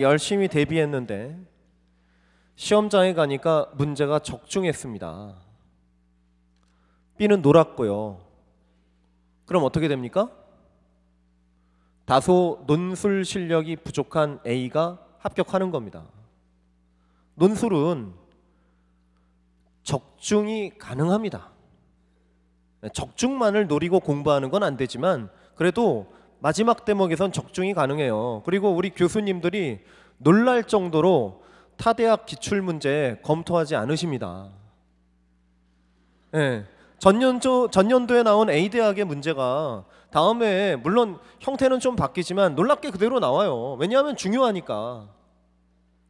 열심히 대비했는데 시험장에 가니까 문제가 적중했습니다. B는 놀았고요. 그럼 어떻게 됩니까? 다소 논술 실력이 부족한 A가 합격하는 겁니다. 논술은 적중이 가능합니다. 적중만을 노리고 공부하는 건 안 되지만 그래도 마지막 대목에선 적중이 가능해요. 그리고 우리 교수님들이 놀랄 정도로 타대학 기출 문제 검토하지 않으십니다. 예. 네. 전년도 전년도에 나온 A 대학의 문제가 다음에 물론 형태는 좀 바뀌지만 놀랍게 그대로 나와요. 왜냐하면 중요하니까.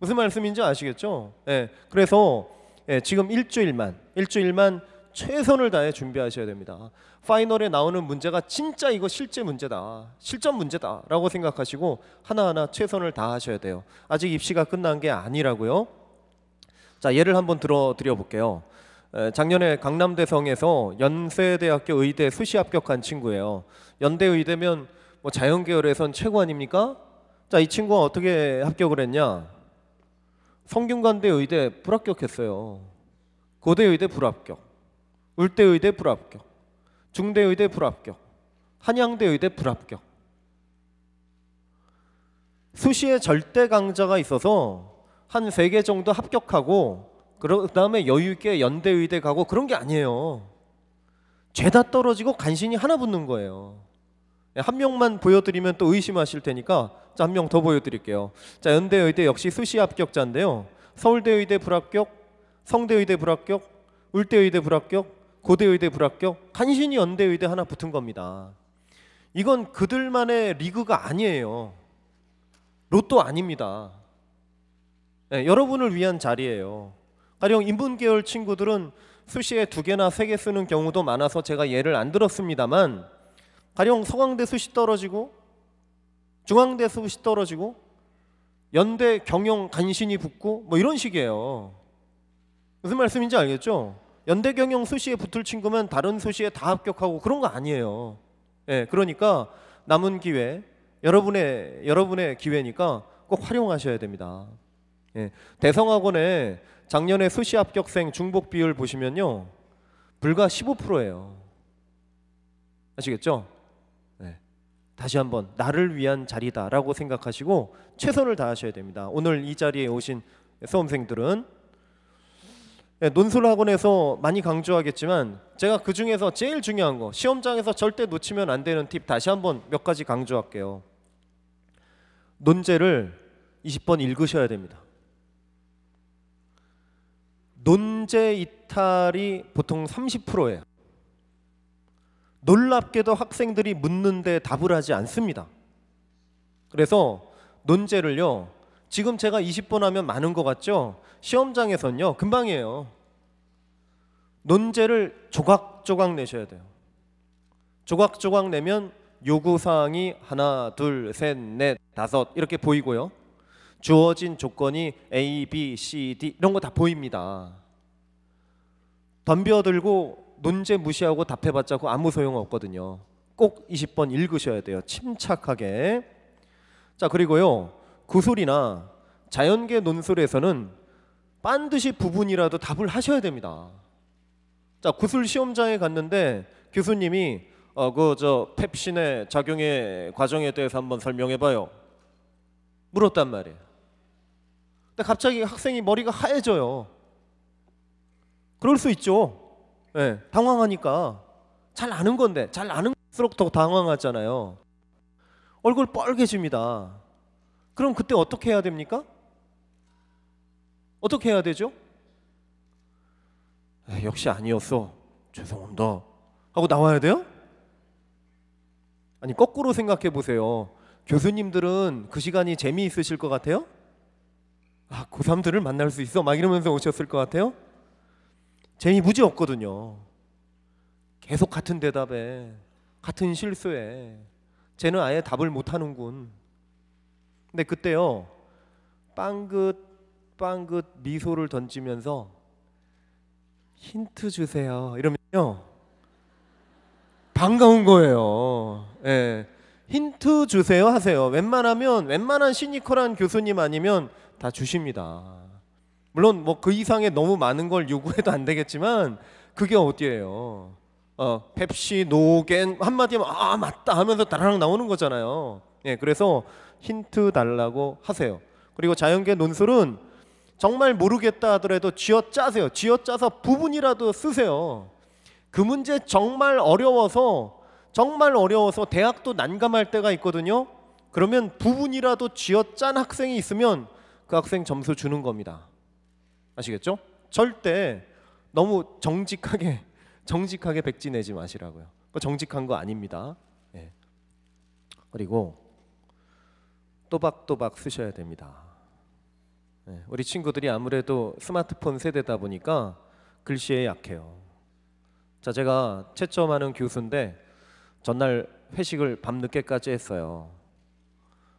무슨 말씀인지 아시겠죠? 예. 네. 그래서 예, 지금 일주일만 일주일만 최선을 다해 준비하셔야 됩니다. 파이널에 나오는 문제가 진짜 이거 실제 문제다. 실전 문제다라고 생각하시고 하나하나 최선을 다하셔야 돼요. 아직 입시가 끝난 게 아니라고요. 자, 예를 한번 들어 드려 볼게요. 작년에 강남대성에서 연세대학교 의대 수시 합격한 친구예요. 연대 의대면 뭐 자연계열에선 최고 아닙니까? 자, 이 친구가 어떻게 합격을 했냐? 성균관대 의대 불합격했어요. 고대 의대 불합격. 울대의대 불합격, 중대의대 불합격, 한양대의대 불합격. 수시에 절대 강자가 있어서 한세개 정도 합격하고 그다음에 여유 있게 연대의대 가고 그런 게 아니에요. 죄다 떨어지고 간신히 하나 붙는 거예요. 예, 한 명만 보여드리면 또 의심하실 테니까 한 명 더 보여드릴게요. 자 연대의대 역시 수시 합격자인데요. 서울대의대 불합격, 성대의대 불합격, 울대의대 불합격, 고대의대 불합격, 간신히 연대의대 하나 붙은 겁니다. 이건 그들만의 리그가 아니에요. 로또 아닙니다. 네, 여러분을 위한 자리예요. 가령 인문계열 친구들은 수시에 두 개나 세 개 쓰는 경우도 많아서 제가 예를 안 들었습니다만 가령 서강대 수시 떨어지고 중앙대 수시 떨어지고 연대 경영 간신히 붙고 뭐 이런 식이에요. 무슨 말씀인지 알겠죠? 연대경영 수시에 붙을 친구면 다른 수시에 다 합격하고 그런 거 아니에요. 예, 그러니까 남은 기회 여러분의 여러분의 기회니까 꼭 활용하셔야 됩니다. 예, 대성학원에 작년에 수시 합격생 중복 비율 보시면요 불과 15%예요. 아시겠죠? 네. 다시 한번 나를 위한 자리다라고 생각하시고 최선을 다하셔야 됩니다. 오늘 이 자리에 오신 수험생들은 예, 논술학원에서 많이 강조하겠지만 제가 그 중에서 제일 중요한 거 시험장에서 절대 놓치면 안 되는 팁 다시 한번 몇 가지 강조할게요. 논제를 20번 읽으셔야 됩니다. 논제 이탈이 보통 30%예요. 놀랍게도 학생들이 묻는데 답을 하지 않습니다. 그래서 논제를요. 지금 제가 20번 하면 많은 것 같죠? 시험장에선요, 금방이에요. 논제를 조각조각 내셔야 돼요. 조각조각 내면 요구사항이 하나, 둘, 셋, 넷, 다섯 이렇게 보이고요. 주어진 조건이 A, B, C, D 이런 거 다 보입니다. 덤벼들고 논제 무시하고 답해봤자 아무 소용 없거든요. 꼭 20번 읽으셔야 돼요. 침착하게. 자, 그리고요. 구술이나 그 자연계 논술에서는 반드시 부분이라도 답을 하셔야 됩니다. 자, 구술 시험장에 갔는데 교수님이 어, 그저 펩신의 작용의 과정에 대해서 한번 설명해 봐요. 물었단 말이에요. 근데 갑자기 학생이 머리가 하얘져요. 그럴 수 있죠. 예, 네, 당황하니까 잘 아는 건데 잘 아는 수록더 당황하잖아요. 얼굴 뻘개집니다. 그럼 그때 어떻게 해야 됩니까? 어떻게 해야 되죠? 에 역시 아니었어. 죄송합니다. 하고 나와야 돼요? 아니, 거꾸로 생각해 보세요. 교수님들은 그 시간이 재미있으실 것 같아요? 아, 고3들을 만날 수 있어? 막 이러면서 오셨을 것 같아요? 재미 무지 없거든요. 계속 같은 대답에, 같은 실수에, 쟤는 아예 답을 못 하는군. 근데 그때요 빵긋 빵긋 미소를 던지면서 힌트 주세요 이러면요 반가운 거예요. 예. 힌트 주세요 하세요. 웬만하면 웬만한 시니컬한 교수님 아니면 다 주십니다. 물론 뭐 그 이상의 너무 많은 걸 요구해도 안 되겠지만 그게 어디예요. 어, 펩시, 노겐 한마디 하면 아 맞다 하면서 다랑 나오는 거잖아요. 예, 그래서 힌트 달라고 하세요. 그리고 자연계 논술은 정말 모르겠다 하더라도 쥐어짜세요. 쥐어짜서 부분이라도 쓰세요. 그 문제 정말 어려워서 정말 어려워서 대학도 난감할 때가 있거든요. 그러면 부분이라도 쥐어짠 학생이 있으면 그 학생 점수 주는 겁니다. 아시겠죠? 절대 너무 정직하게 정직하게 백지 내지 마시라고요. 정직한 거 아닙니다. 예. 그리고 또박또박 쓰셔야 됩니다. 예. 우리 친구들이 아무래도 스마트폰 세대다 보니까 글씨에 약해요. 자, 제가 채점하는 교수인데 전날 회식을 밤늦게까지 했어요.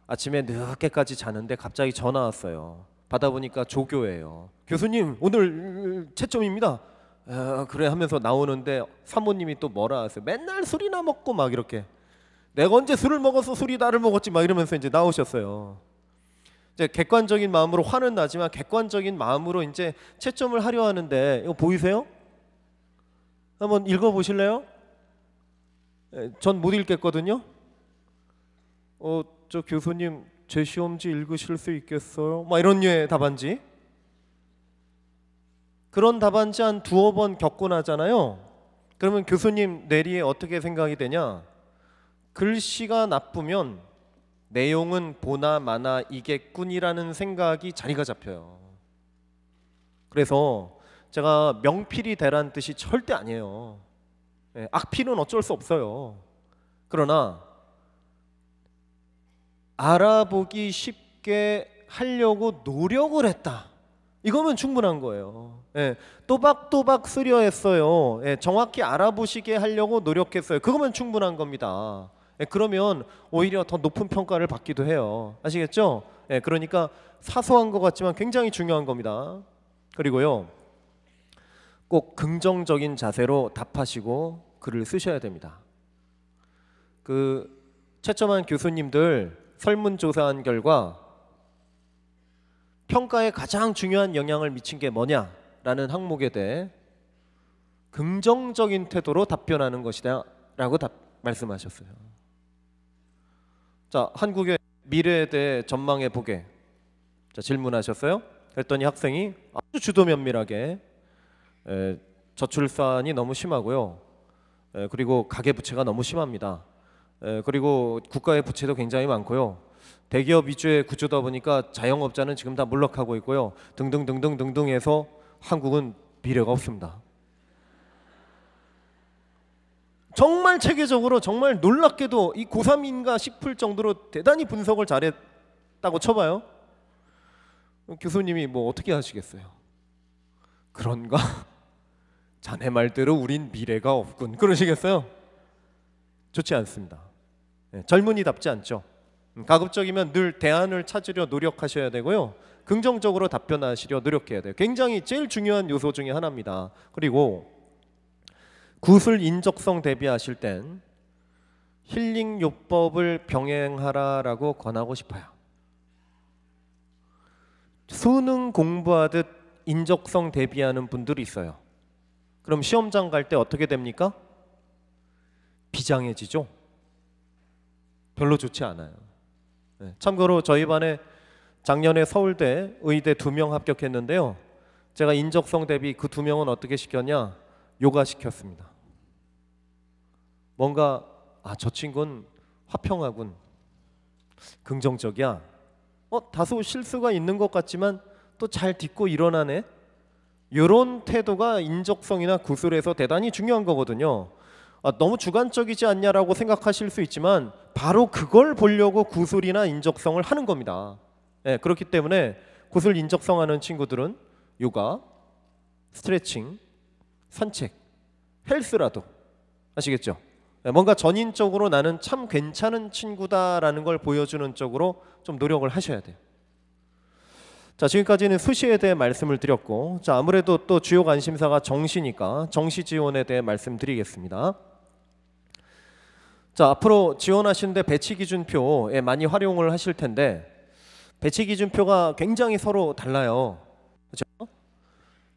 아침에 늦게까지 자는데 갑자기 전화 왔어요. 받아보니까 조교예요. 교수님, 오늘 음, 음, 채점입니다. 어, 그래 하면서 나오는데 사모님이 또 뭐라 하세요? 맨날 술이나 먹고 막 이렇게 내가 언제 술을 먹어서 술이 나를 먹었지 막 이러면서 이제 나오셨어요. 이제 객관적인 마음으로 화는 나지만 객관적인 마음으로 이제 채점을 하려 하는데 이거 보이세요? 한번 읽어 보실래요? 전 못 읽겠거든요. 어, 저 교수님 제 시험지 읽으실 수 있겠어요? 막 이런 류의 답안지. 그런 답안지 한 두어 번 겪고 나잖아요. 그러면 교수님 뇌리에 어떻게 생각이 되냐? 글씨가 나쁘면 내용은 보나 마나 이겠군이라는 생각이 자리가 잡혀요. 그래서 제가 명필이 되란 뜻이 절대 아니에요. 예, 악필은 어쩔 수 없어요. 그러나 알아보기 쉽게 하려고 노력을 했다. 이거면 충분한 거예요. 예, 또박또박 쓰려 했어요. 예, 정확히 알아보시게 하려고 노력했어요. 그거면 충분한 겁니다. 예, 그러면 오히려 더 높은 평가를 받기도 해요. 아시겠죠? 예, 그러니까 사소한 것 같지만 굉장히 중요한 겁니다. 그리고요, 꼭 긍정적인 자세로 답하시고 글을 쓰셔야 됩니다. 그 최첨한 교수님들 설문조사한 결과 평가에 가장 중요한 영향을 미친 게 뭐냐라는 항목에 대해 긍정적인 태도로 답변하는 것이다라고 답, 말씀하셨어요. 자, 한국의 미래에 대해 전망해 보게. 자, 질문하셨어요. 그랬더니 학생이 아주 주도 면밀하게 에, 저출산이 너무 심하고요. 에, 그리고 가계 부채가 너무 심합니다. 에, 그리고 국가의 부채도 굉장히 많고요. 대기업 위주의 구조다 보니까 자영업자는 지금 다몰락하고 있고요. 등등등등등등해서 한국은 미래가 없습니다. 정말 체계적으로 정말 놀랍게도 이 고3인가 싶을 정도로 대단히 분석을 잘했다고 쳐봐요. 교수님이 뭐 어떻게 하시겠어요? 그런가? 자네 말대로 우린 미래가 없군. 그러시겠어요? 좋지 않습니다. 네, 젊은이답지 않죠. 음, 가급적이면 늘 대안을 찾으려 노력하셔야 되고요. 긍정적으로 답변하시려 노력해야 돼요. 굉장히 제일 중요한 요소 중에 하나입니다. 그리고 구술 인적성 대비하실 땐 힐링 요법을 병행하라라고 권하고 싶어요. 수능 공부하듯 인적성 대비하는 분들이 있어요. 그럼 시험장 갈 때 어떻게 됩니까? 비장해지죠? 별로 좋지 않아요. 네, 참고로 저희 반에 작년에 서울대, 의대 두 명 합격했는데요. 제가 인적성 대비 그 두 명은 어떻게 시켰냐? 요가 시켰습니다. 뭔가 아저 친구는 화평하군, 긍정적이야. 어 다소 실수가 있는 것 같지만 또 잘 딛고 일어나네. 이런 태도가 인적성이나 구술에서 대단히 중요한 거거든요. 아, 너무 주관적이지 않냐라고 생각하실 수 있지만 바로 그걸 보려고 구슬이나 인적성을 하는 겁니다. 네, 그렇기 때문에 구슬 인적성하는 친구들은 요가, 스트레칭, 산책, 헬스라도 아시겠죠? 예, 뭔가 전인적으로 나는 참 괜찮은 친구다라는 걸 보여주는 쪽으로 좀 노력을 하셔야 돼요. 자, 지금까지는 수시에 대해 말씀을 드렸고, 자, 아무래도 또 주요 관심사가 정시니까 정시 지원에 대해 말씀드리겠습니다. 자, 앞으로 지원하시는데 배치 기준표에 많이 활용을 하실 텐데 배치 기준표가 굉장히 서로 달라요. 그렇죠?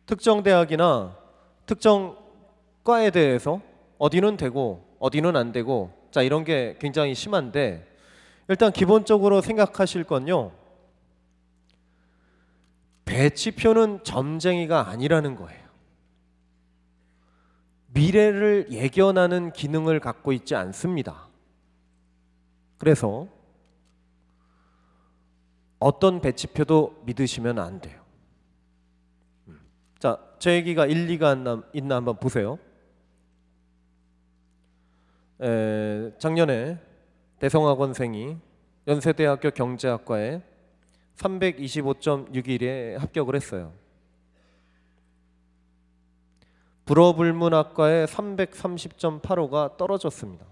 특정 대학이나 특정 과에 대해서 어디는 되고 어디는 안 되고 자, 이런 게 굉장히 심한데 일단 기본적으로 생각하실 건요. 배치표는 점쟁이가 아니라는 거예요. 미래를 예견하는 기능을 갖고 있지 않습니다. 그래서 어떤 배치표도 믿으시면 안 돼요. 자, 제 얘기가 일리가 있나 한번 보세요. 에, 작년에 대성학원생이 연세대학교 경제학과에 325.61에 합격을 했어요. 불어불문학과의 330.85가 떨어졌습니다.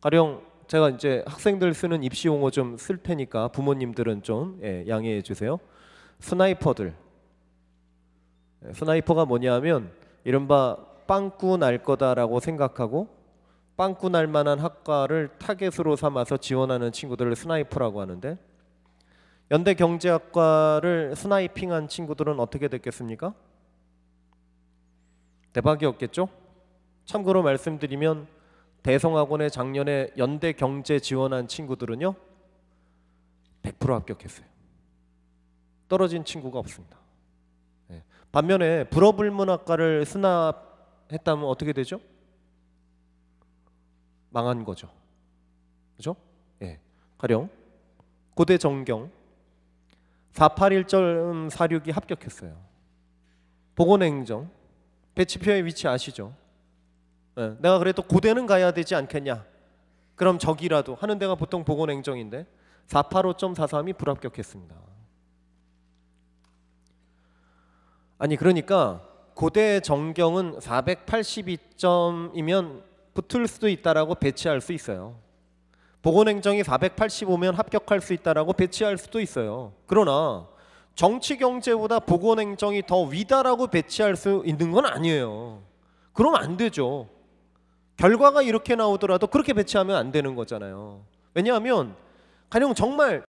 가령 제가 이제 학생들 쓰는 입시 용어 좀 쓸 테니까 부모님들은 좀 예, 양해해 주세요. 스나이퍼들. 예, 스나이퍼가 뭐냐면 이른바 빵꾸 날 거다라고 생각하고 빵꾸 날 만한 학과를 타겟으로 삼아서 지원하는 친구들을 스나이퍼라고 하는데 연대 경제학과를 스나이핑한 친구들은 어떻게 됐겠습니까? 대박이었겠죠? 참고로 말씀드리면 대성학원에 작년에 연대 경제 지원한 친구들은요 100% 합격했어요. 떨어진 친구가 없습니다. 예. 반면에 불어불문학과를 수납했다면 어떻게 되죠? 망한 거죠. 그죠? 예. 가령 고대 정경 481.46이 합격했어요. 보건행정 배치표의 위치 아시죠? 네. 내가 그래도 고대는 가야 되지 않겠냐? 그럼 저기라도 하는 데가 보통 보건행정인데 485.43이 불합격했습니다. 아니 그러니까 고대 정경은 482점이면 붙을 수도 있다라고 배치할 수 있어요. 보건행정이 485면 합격할 수 있다라고 배치할 수도 있어요. 그러나 정치 경제보다 보건행정이 더 위다라고 배치할 수 있는 건 아니에요. 그럼 안 되죠. 결과가 이렇게 나오더라도 그렇게 배치하면 안 되는 거잖아요. 왜냐하면 가령 정말